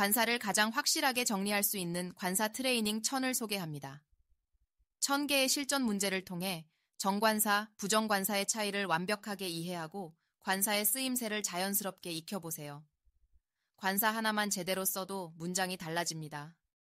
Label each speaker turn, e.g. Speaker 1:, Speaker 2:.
Speaker 1: 관사를 가장 확실하게 정리할 수 있는 관사 트레이닝 천을 소개합니다. 천 개의 실전 문제를 통해 정관사, 부정관사의 차이를 완벽하게 이해하고 관사의 쓰임새를 자연스럽게 익혀보세요. 관사 하나만 제대로 써도 문장이 달라집니다.